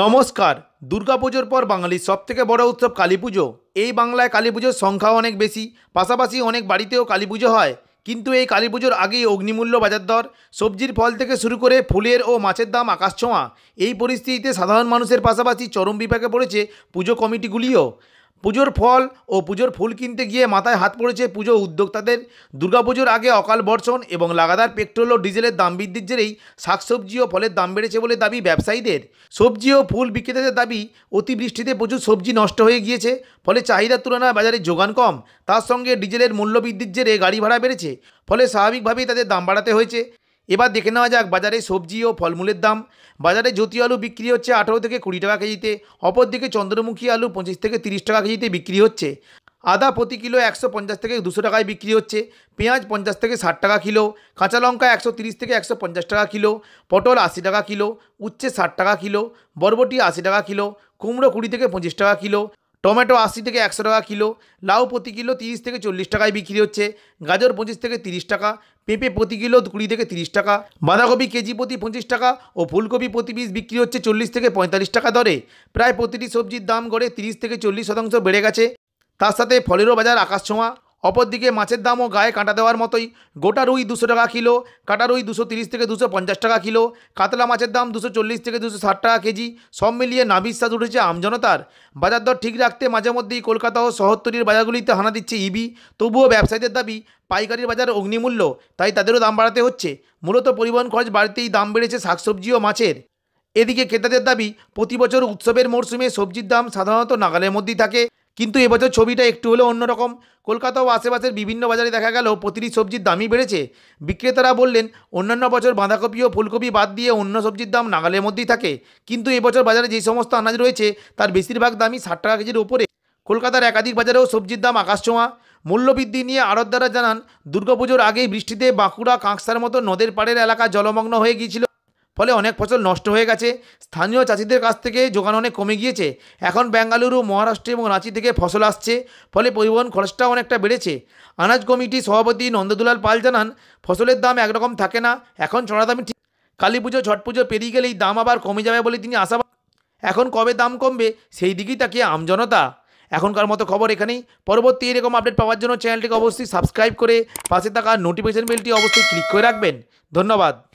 নমস্কার দুর্গাপুজোর পর বাঙালির সবথেকে বড় উৎসব কালী পুজো এই বাংলায় কালী পুজোর সংখ্যা অনেক বেশি পাশাপাশি অনেক বাড়িতেও কালী পুজো হয় কিন্তু এই কালী পুজোর আগেই অগ্নিমূল্য বাজার দর সবজির ফল থেকে শুরু করে ফুলের ও মাছের দাম আকাশ ছোঁয়া এই পরিস্থিতিতে সাধারণ মানুষের পাশাপাশি চরম বিপাকে পড়েছে পুজো কমিটিগুলিও পুজোর ফল ও পুজোর ফুল কিনতে গিয়ে মাথায় হাত পড়েছে পুজো উদ্যোক্তাদের দুর্গাপুজোর আগে অকাল বর্ষণ এবং লাগাতার পেট্রোল ও ডিজেলের দাম বৃদ্ধির জেরেই শাকসবজি ও ফলের দাম বেড়েছে বলে দাবি ব্যবসায়ীদের সবজি ও ফুল বিক্রেতাদের দাবি অতিবৃষ্টিতে প্রচুর সবজি নষ্ট হয়ে গিয়েছে ফলে চাহিদার তুলনায় বাজারে যোগান কম তার সঙ্গে ডিজেলের মূল্য বৃদ্ধির জেরে গাড়ি ভাড়া বেড়েছে ফলে স্বাভাবিকভাবেই তাদের দাম বাড়াতে হয়েছে এবার দেখে নেওয়া যাক বাজারে সবজি ও ফলমূলের দাম বাজারে জ্যোতি আলু বিক্রি হচ্ছে আঠারো থেকে কুড়ি টাকা কেজিতে অপরদিকে চন্দ্রমুখী আলু পঁচিশ থেকে তিরিশ টাকা কেজিতে বিক্রি হচ্ছে আদা প্রতি কিলো একশো পঞ্চাশ থেকে দুশো টাকায় বিক্রি হচ্ছে পেঁয়াজ পঞ্চাশ থেকে ষাট টাকা কিলো কাঁচা লঙ্কা একশো তিরিশ থেকে একশো পঞ্চাশ টাকা কিলো পটল আশি টাকা কিলো উচ্ছে ষাট টাকা কিলো বরবটি আশি টাকা কিলো কুমড়ো কুড়ি থেকে পঁচিশ টাকা কিলো টমেটো আশি থেকে একশো টাকা কিলো লাউ প্রতি কিলো তিরিশ থেকে চল্লিশ টাকায় বিক্রি হচ্ছে গাজর পঁচিশ থেকে তিরিশ টাকা পেঁপে প্রতি কিলো কুড়ি থেকে তিরিশ টাকা বাঁধাকপি কেজি প্রতি পঁচিশ টাকা ও ফুলকপি প্রতি পিস বিক্রি হচ্ছে চল্লিশ থেকে পঁয়তাল্লিশ টাকা দরে প্রায় প্রতিটি সবজির দাম গড়ে তিরিশ থেকে চল্লিশ শতাংশ বেড়ে গেছে তার সাথে ফলেরও বাজার আকাশ ছোঁয়া অপরদিকে মাছের দামও গায়ে কাঁটা দেওয়ার মতোই গোটা রুই দুশো টাকা কিলো কাটা রুই দুশো তিরিশ থেকে দুশো পঞ্চাশ টাকা কিলো কাতলা মাছের দাম দুশো চল্লিশ থেকে দুশো ষাট টাকা কেজি সব মিলিয়ে নাবিশ্বাস উঠেছে আমজনতার বাজার দর ঠিক রাখতে মাঝে মধ্যেই কলকাতা ও শহরতলির বাজারগুলিতে হানা দিচ্ছে ইবি তবুও ব্যবসায়ীদের দাবি পাইকারির বাজার অগ্নিমূল্য তাই তাদেরও দাম বাড়াতে হচ্ছে মূলত পরিবহন খরচ বাড়তেই দাম বেড়েছে শাকসবজি ও মাছের এদিকে ক্রেতাদের দাবি প্রতি বছর উৎসবের মরশুমে সবজির দাম সাধারণত নাগালের মধ্যেই থাকে কিন্তু এবছর ছবিটা একটু হলেও অন্যরকম কলকাতা ও আশেপাশের বিভিন্ন বাজারে দেখা গেল প্রতিটি সবজির দামই বেড়েছে বিক্রেতারা বললেন অন্যান্য বছর বাঁধাকপি ও ফুলকপি বাদ দিয়ে অন্য সবজির দাম নাগালের মধ্যেই থাকে কিন্তু এবছর বাজারে যে সমস্ত আনাজ রয়েছে তার বেশিরভাগ দামই ষাট টাকা কেজির ওপরে কলকাতার একাধিক বাজারেও সবজির দাম আকাশছোঁয়া মূল্যবৃদ্ধি নিয়ে আড়তদারা জানান দুর্গাপুজোর আগেই বৃষ্টিতে বাঁকুড়া কাঁকসার মতো নদের পাড়ের এলাকা জলমগ্ন হয়ে গিয়েছিল ফলে অনেক ফসল নষ্ট হয়ে গেছে স্থানীয় চাষিদের কাছ থেকে যোগান অনেক কমে গিয়েছে এখন বেঙ্গালুরু মহারাষ্ট্র এবং রাঁচি থেকে ফসল আসছে ফলে পরিবহন খরচটা অনেকটা বেড়েছে আনাজ কমিটি সভাপতি নন্দদুলাল পাল জানান ফসলের দাম একরকম থাকে না এখন চড়া দামে ঠিক কালী পুজো ছট পুজো পেরিয়ে গেলেই দাম আবার কমে যাবে বলে তিনি আশাবাদ এখন কবে দাম কমবে সেই দিকেই তাকিয়ে আমজনতা এখনকার মতো খবর এখানেই পরবর্তী এরকম আপডেট পাওয়ার জন্য চ্যানেলটিকে অবশ্যই সাবস্ক্রাইব করে পাশে থাকা নোটিফিকেশন বেলটি অবশ্যই ক্লিক করে রাখবেন ধন্যবাদ